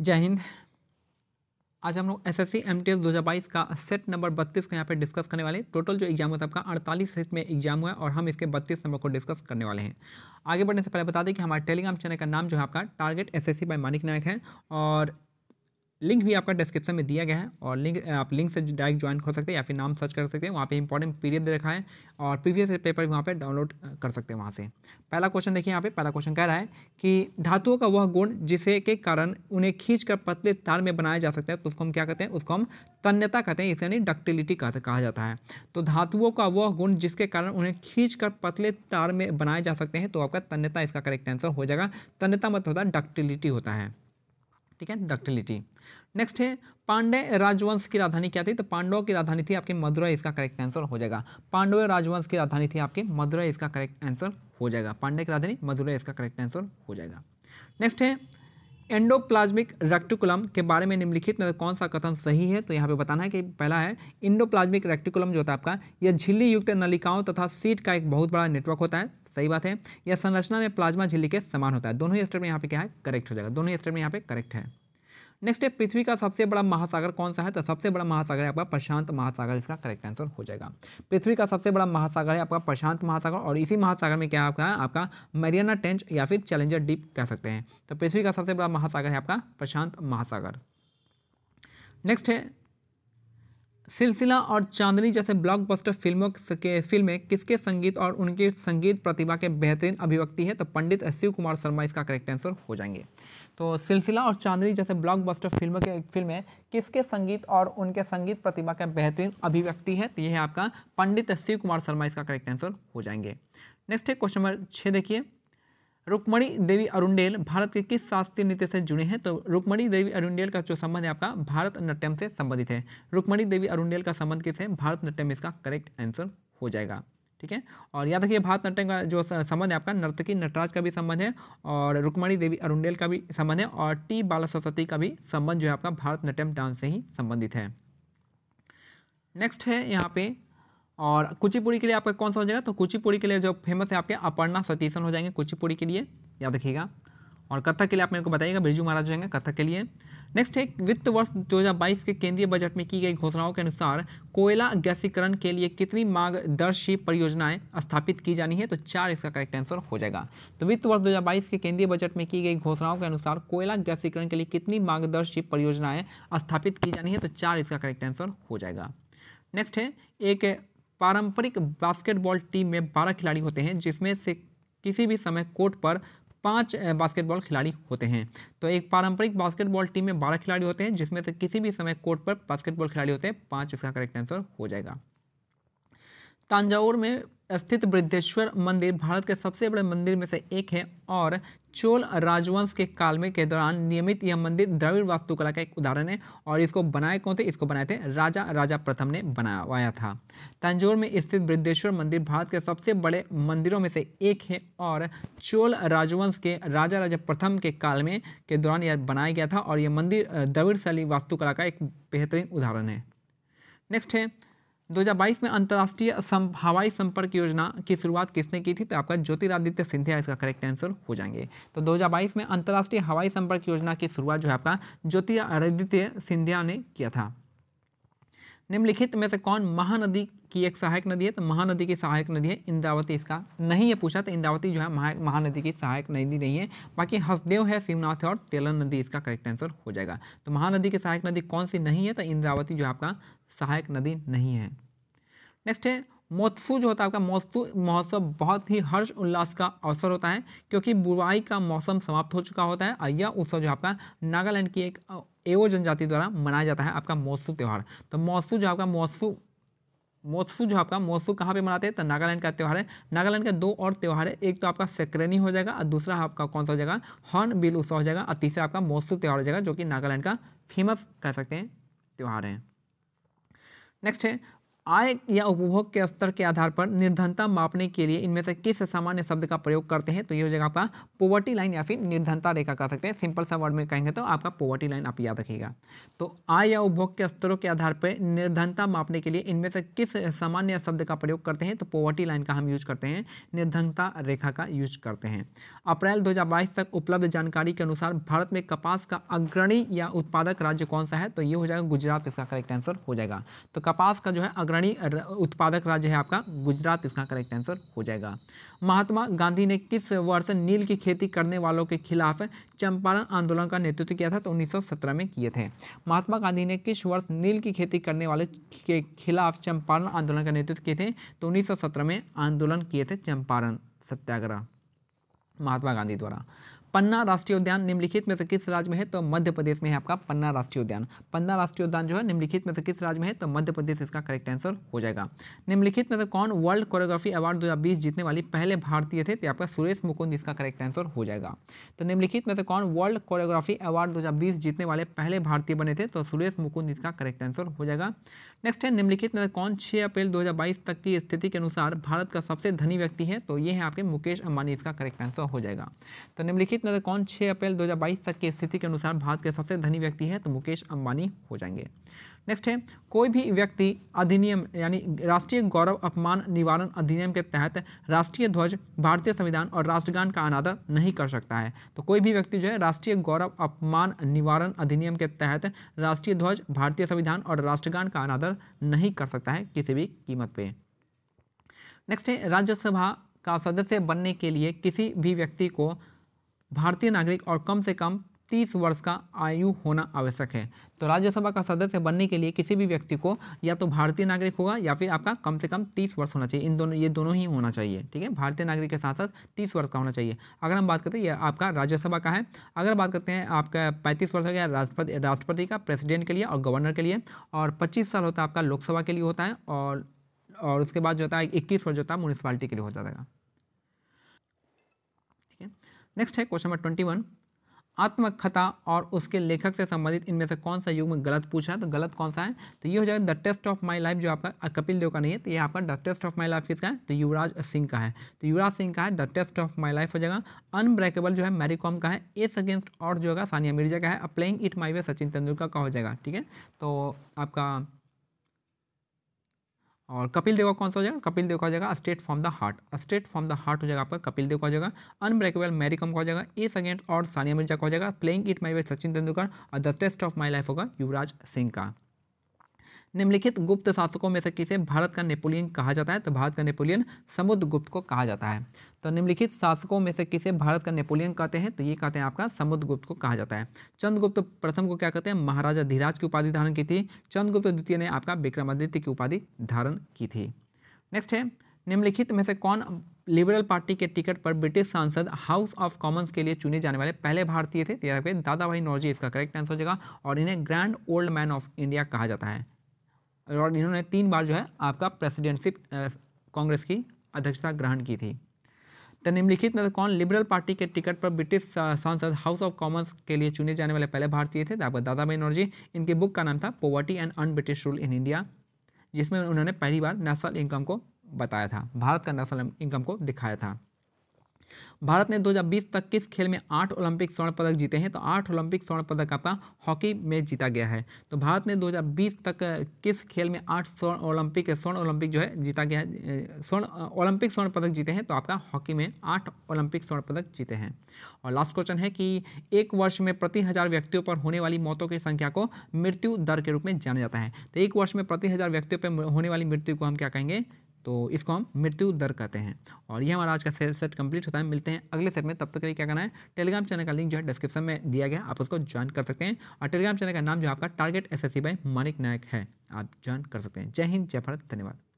जय हिंद आज हम लोग S S C M T S दो हज़ार बाईस का सेट नंबर बत्तीस को यहाँ पे डिस्कस करने वाले टोटल जो एग्जाम हुआ था आपका अड़तालीस सेट में एग्जाम हुआ है और हम इसके बत्तीस नंबर को डिस्कस करने वाले हैं आगे बढ़ने से पहले बता दें कि हमारे टेलीग्राम चैनल का नाम जो है आपका target S S C by Manik Nayak है और लिंक भी आपका डिस्क्रिप्शन में दिया गया है और लिंक आप लिंक से डायरेक्ट ज्वाइन कर सकते हैं या फिर नाम सर्च कर सकते हैं वहाँ पे इंपॉर्टेंट पीरियड दे रखा है और प्रीवियस पेपर भी वहाँ पे डाउनलोड कर सकते हैं वहाँ से पहला क्वेश्चन देखिए यहाँ पे पहला क्वेश्चन कह रहा है कि धातुओं का वह गुण जिसे के कारण उन्हें खींच कर पतले तार में बनाया जा सकता है तो उसको हम क्या कहते हैं उसको हम तन्यता कहते हैं इसे यानी डक्टिलिटी कहा जाता है तो धातुओं का वह गुण जिसके कारण उन्हें खींच कर पतले तार में बनाए जा सकते हैं तो आपका तन्यता इसका करेक्ट आंसर हो जाएगा तन्यता मत मतलब होता है डक्टिलिटी होता है ठीक है डक्टिलिटी नेक्स्ट है पांडे राजवंश की राजधानी क्या थी तो पांडवों की राजधानी थी आपके मदुरा इसका करेक्ट आंसर हो जाएगा पांडव राजवंश की राजधानी थी आपके मदुरा इसका करेक्ट आंसर हो जाएगा पांडे की राजधानी मदुरा इसका करेक्ट आंसर हो जाएगा नेक्स्ट है एंडोप्लाज्मिक रेक्टिकुलम के बारे में निम्नलिखित में कौन सा कथन सही है तो यहाँ पे बताना है कि पहला है इंडोप्लाज्मिक रेक्टिकुलम जो होता है आपका यह झिल्ली युक्त नलिकाओं तथा सीट का एक बहुत बड़ा नेटवर्क होता है सही बात है यह संरचना में प्लाज्मा झिल्ली के समान होता है दोनों ही में यहाँ पे क्या है करेक्ट हो जाएगा दोनों ही में यहाँ पे करेक्ट है नेक्स्ट है पृथ्वी का सबसे बड़ा महासागर कौन सा है तो सबसे बड़ा महासागर है आपका प्रशांत महासागर इसका करेक्ट आंसर हो जाएगा पृथ्वी का सबसे बड़ा महासागर है आपका प्रशांत महासागर और इसी महासागर में क्या आपका है आपका मरियाना टेंच या फिर चैलेंजर डीप कह सकते हैं तो पृथ्वी का सबसे बड़ा महासागर है आपका प्रशांत महासागर नेक्स्ट है सिलसिला और चांदनी जैसे ब्लॉकबस्टर फिल्मों के फिल्में किसके संगीत और उनके संगीत प्रतिभा के बेहतरीन अभिव्यक्ति है तो पंडित शिव कुमार शर्मा इसका करेक्ट आंसर हो जाएंगे तो सिलसिला और चांदनी जैसे ब्लॉकबस्टर फिल्मों के फिल्में किसके संगीत और उनके संगीत प्रतिभा का बेहतरीन अभिव्यक्ति है तो यह आपका पंडित शिव कुमार शर्मा इसका करेक्ट आंसर हो जाएंगे नेक्स्ट है क्वेश्चन नंबर छः देखिए रुक्मणी देवी अरुंडेल भारत के किस शास्त्रीय नृत्य से जुड़े हैं तो रुक्मणी देवी अरुंडेल का जो संबंध है आपका भारत नाट्यम से संबंधित है रुक्मणी देवी अरुंडेल का संबंध किस है भारत नाट्यम इसका करेक्ट आंसर हो जाएगा ठीक है और याद रखिए भारत नाट्यम का जो संबंध है आपका नर्तकी नटराज का भी संबंध है और रुक्मणी देवी अरुंडेल का भी संबंध है और टी बाला सरस्वती का भी संबंध जो है आपका भारत नाट्यम डांस से ही संबंधित है नेक्स्ट है यहाँ पे और कुचिपुड़ी के लिए आपका कौन सा हो जाएगा तो कुचिपुड़ी के लिए जो फेमस है आपके अपर्णा सतीशन हो जाएंगे कुचिपुड़ी के लिए याद रखिएगा और कथक के लिए आप मेरे को बताइएगा बिरजू महाराज होंगे कथक के लिए नेक्स्ट है वित्त वर्ष 2022 के केंद्रीय बजट में की गई घोषणाओं के अनुसार कोयला गैसीकरण के लिए कितनी मार्गदर्शी परियोजनाएं स्थापित की जानी है तो चार इसका करेक्ट आंसर हो जाएगा तो वित्त वर्ष 2022 के केंद्रीय बजट में की गई घोषणाओं के अनुसार कोयला गैसीकरण के लिए कितनी मार्गदर्शी परियोजनाएं स्थापित की जानी है तो चार इसका करेक्ट आंसर हो जाएगा नेक्स्ट है एक पारंपरिक बास्केटबॉल टीम में बारह खिलाड़ी होते हैं जिसमें से किसी भी समय कोर्ट पर पांच बास्केटबॉल खिलाड़ी होते हैं तो एक पारंपरिक बास्केटबॉल टीम में बारह खिलाड़ी होते हैं जिसमें से किसी भी समय कोर्ट पर बास्केटबॉल खिलाड़ी होते हैं पाँच इसका करेक्ट आंसर हो जाएगा तंजावर में स्थित वृद्धेश्वर मंदिर भारत के सबसे बड़े मंदिर में से एक है और चोल राजवंश के काल में के दौरान नियमित यह मंदिर द्रविड़ वास्तुकला का एक उदाहरण है और इसको बनाए कौन थे इसको बनाए थे राजा राजा प्रथम ने बनावाया था तंजोर में स्थित वृद्धेश्वर मंदिर भारत के सबसे बड़े मंदिरों में से एक है और चोल राजवंश के राजा राजा प्रथम के काल में के दौरान यह बनाया गया था और यह मंदिर द्रविड़ शैली वास्तुकला का एक बेहतरीन उदाहरण है नेक्स्ट है 2022 में अंतर्राष्ट्रीय सम, हवाई संपर्क योजना की शुरुआत किसने की थी तो आपका ज्योतिरादित्य सिंधिया इसका करेक्ट आंसर हो जाएंगे तो 2022 में अंतर्राष्ट्रीय हवाई संपर्क योजना की शुरुआत जो है आपका ज्योतिरादित्य सिंधिया ने किया था निम्नलिखित में से कौन महानदी की एक सहायक नदी है तो महानदी की सहायक नदी है इंद्रावती इसका नहीं है पूछा तो इंद्रावती जो है महानदी की सहायक नदी नहीं है बाकी हसदेव है शिवनाथ और तेलन नदी इसका करेक्ट आंसर हो जाएगा तो महानदी की सहायक नदी कौन सी नहीं है तो इंद्रावती जो है आपका सहायक नदी नहीं है नेक्स्ट है मोत्सु जो होता है आपका मोत्सु महोत्सव बहुत ही हर्ष उल्लास का अवसर होता है क्योंकि बुराई का मौसम समाप्त हो चुका होता है और यह उत्सव जो आपका नागालैंड की एक एवो जनजाति द्वारा मनाया जाता है आपका मौसु त्यौहार तो मौसु जो आपका मौसु मोत्सु जो आपका मोत्सु कहाँ पे मनाते हैं तो नागालैंड का त्यौहार है नागालैंड का दो और त्यौहार है एक तो आपका सेक्रेनी हो जाएगा और दूसरा आपका कौन सा हो जाएगा हॉर्न बिल उत्सव हो जाएगा और तीसरा आपका मोत्सु त्यौहार हो जाएगा जो कि नागालैंड का फेमस कह सकते हैं त्यौहार है नेक्स्ट है आय या उपभोग के स्तर के आधार पर निर्धनता मापने के लिए इनमें से किस सामान्य शब्द का प्रयोग करते हैं तो ये हो जाएगा आपका पोवर्टी लाइन या फिर निर्धनता रेखा कह सकते हैं सिंपल सा वर्ड में कहेंगे तो आपका पोवर्टी लाइन आप याद रखिएगा तो आय या उपभोग के स्तरों के आधार पर निर्धनता मापने के लिए इनमें से किस सामान्य शब्द का प्रयोग करते हैं तो पोवर्टी लाइन का हम यूज करते हैं निर्धनता रेखा का यूज करते हैं अप्रैल दो तक उपलब्ध जानकारी के अनुसार भारत में कपास का अग्रणी या उत्पादक राज्य कौन सा है तो ये हो जाएगा गुजरात इसका करेक्ट आंसर हो जाएगा तो कपास का जो है अग्रणी उत्पादक राज्य है आपका गुजरात इसका करेक्ट आंसर हो जाएगा महात्मा गांधी ने किस वर्ष नील की खेती करने वालों के खिलाफ चंपारण आंदोलन का नेतृत्व किया था तो 1917 में किए थे महात्मा गांधी ने किस वर्ष नील की खेती करने वाले के खिलाफ चंपारण आंदोलन का नेतृत्व किए थे तो उन्नीस में आंदोलन किए थे चंपारण सत्याग्रह महात्मा गांधी द्वारा पन्ना राष्ट्रीय उद्यान निम्नलिखित में से किस राज्य में है तो मध्य प्रदेश में है आपका पन्ना राष्ट्रीय उद्यान पन्ना राष्ट्रीय उद्यान जो है निम्नलिखित में से किस राज्य में है तो मध्य प्रदेश इसका करेक्ट आंसर हो जाएगा निम्नलिखित में से कौन वर्ल्ड कोरियोग्राफी अवार्ड दो जीतने वाली पहले भारतीय थे तो आपका सुरेश मुकुंद इसका करेक्ट आंसर हो जाएगा तो निम्नलिखित में से कौन वर्ल्ड कोरियोग्राफी अवार्ड दो जीतने वाले पहले भारतीय बने थे तो सुरेश मुकुंद इसका करेक्ट आंसर हो जाएगा नेक्स्ट है निम्नलिखित में कौन 6 अप्रैल 2022 तक की स्थिति के अनुसार भारत का सबसे धनी व्यक्ति है तो ये है आपके मुकेश अंबानी इसका करेक्ट आंसर हो जाएगा तो निम्नलिखित में कौन छः अप्रैल दो तक की स्थिति के अनुसार भारत के सबसे धनी व्यक्ति है तो मुकेश अंबानी हो जाएंगे नेक्स्ट है कोई भी व्यक्ति अधिनियम यानी राष्ट्रीय गौरव अपमान निवारण अधिनियम के तहत राष्ट्रीय ध्वज भारतीय संविधान और राष्ट्रगान का अनादर नहीं कर सकता है तो कोई भी व्यक्ति जो है राष्ट्रीय गौरव अपमान निवारण अधिनियम के तहत राष्ट्रीय ध्वज भारतीय संविधान और राष्ट्रगान का अनादर नहीं कर सकता है किसी भी कीमत पर नेक्स्ट है राज्यसभा का सदस्य बनने के लिए किसी भी व्यक्ति को भारतीय नागरिक और कम से कम तीस वर्ष का आयु होना आवश्यक है तो राज्यसभा का सदस्य बनने के लिए किसी भी व्यक्ति को या तो भारतीय नागरिक होगा या फिर आपका कम से कम तीस वर्ष होना चाहिए इन दोनों ये दोनों ही होना चाहिए ठीक है भारतीय नागरिक के साथ साथ तीस वर्ष का होना चाहिए अगर हम बात करते हैं ये आपका राज्यसभा का है अगर बात करते हैं आपका पैंतीस वर्ष हो गया राष्ट्रपति राष्ट्रपति का प्रेसिडेंट के लिए और गवर्नर के लिए और पच्चीस साल होता है आपका लोकसभा के लिए होता है और और उसके बाद जो होता है इक्कीस वर्ष जो होता है म्यूनसिपालिटी के लिए हो जाएगा ठीक है नेक्स्ट है क्वेश्चन नंबर ट्वेंटी वन आत्मकथा और उसके लेखक से संबंधित इनमें से कौन सा युग में गलत पूछा है तो गलत कौन सा है तो ये हो जाएगा the test of my life जो आपका कपिल देव का नहीं है तो ये आपका the test of my life किसका है तो युवराज सिंह का है तो युवराज सिंह का है the test of my life हो जाएगा अनब्रेकेबल जो है मैरी कॉम का है एस अगेंस्ट और जो होगा सानिया मिर्जा का है playing it my way Sachin Tendulkar का हो जाएगा ठीक है तो आपका और कपिल देव का कौन सा हो जाएगा कपिल देव का हो जाएगा straight from the heart straight from the heart हो जाएगा आपका कपिल देव का हो जाएगा अनब्रेकेबल मैरी कम का हो जाएगा ए सेकेंड और सानिया मिर्जा का हो जाएगा playing it my way Sachin Tendulkar और the test of my life होगा युवराज सिंह का निम्नलिखित गुप्त शासकों में से किसे भारत का नेपोलियन कहा जाता है तो भारत का नेपोलियन समुद्र गुप्त को कहा जाता है तो निम्नलिखित शासकों में से किसे भारत का नेपोलियन कहते हैं तो ये कहते हैं आपका समुद्रगुप्त को कहा जाता है चंद्रगुप्त प्रथम को क्या कहते हैं महाराजा धीराज की उपाधि धारण की थी चंद्रगुप्त द्वितीय ने आपका विक्रमादित्य की उपाधि धारण की थी नेक्स्ट है निम्नलिखित में से कौन लिबरल पार्टी के टिकट पर ब्रिटिश सांसद हाउस ऑफ कॉमन्स के लिए चुने जाने वाले पहले भारतीय थे तो दादा भाई नौजी इसका करेक्ट आंसर हो जाएगा और इन्हें grand old man of India कहा जाता है और इन्होंने तीन बार जो है आपका प्रेसिडेंटशिप कांग्रेस की अध्यक्षता ग्रहण की थी तो निम्नलिखित में कौन लिबरल पार्टी के टिकट पर ब्रिटिश सांसद हाउस ऑफ कॉमर्स के लिए चुने जाने वाले पहले भारतीय थे आपका दादा बेनर्जी इनकी बुक का नाम था poverty and un British rule in India जिसमें उन्होंने पहली बार नेशनल इनकम को बताया था भारत का नेशनल इनकम को दिखाया था भारत ने 2020 तक किस खेल में आठ ओलंपिक स्वर्ण पदक जीते हैं तो आठ ओलंपिक स्वर्ण पदक आपका हॉकी में जीता गया है तो भारत ने 2020 तक किस खेल में आठ स्वर्ण ओलंपिक स्वर्ण ओलंपिक जो है जीता गया स्वर्ण ओलंपिक स्वर्ण पदक जीते हैं तो आपका हॉकी में आठ ओलंपिक स्वर्ण पदक जीते हैं और लास्ट क्वेश्चन है कि एक वर्ष में प्रति हज़ार व्यक्तियों पर होने वाली मौतों की संख्या को मृत्यु दर के रूप में जाना जाता है तो एक वर्ष में प्रति हज़ार व्यक्तियों पर होने वाली मृत्यु को हम क्या कहेंगे तो इसको हम मृत्यु दर कहते हैं और ये हमारा आज का सेट सेट कंप्लीट होता है मिलते हैं अगले सेट में तब तक के लिए क्या करना है टेलीग्राम चैनल का लिंक जो है डिस्क्रिप्शन में दिया गया आप उसको ज्वाइन कर सकते हैं और टेलीग्राम चैनल का नाम जो आपका target S S C by Manik Nayak है आप ज्वाइन कर सकते हैं जय हिंद जय भारत धन्यवाद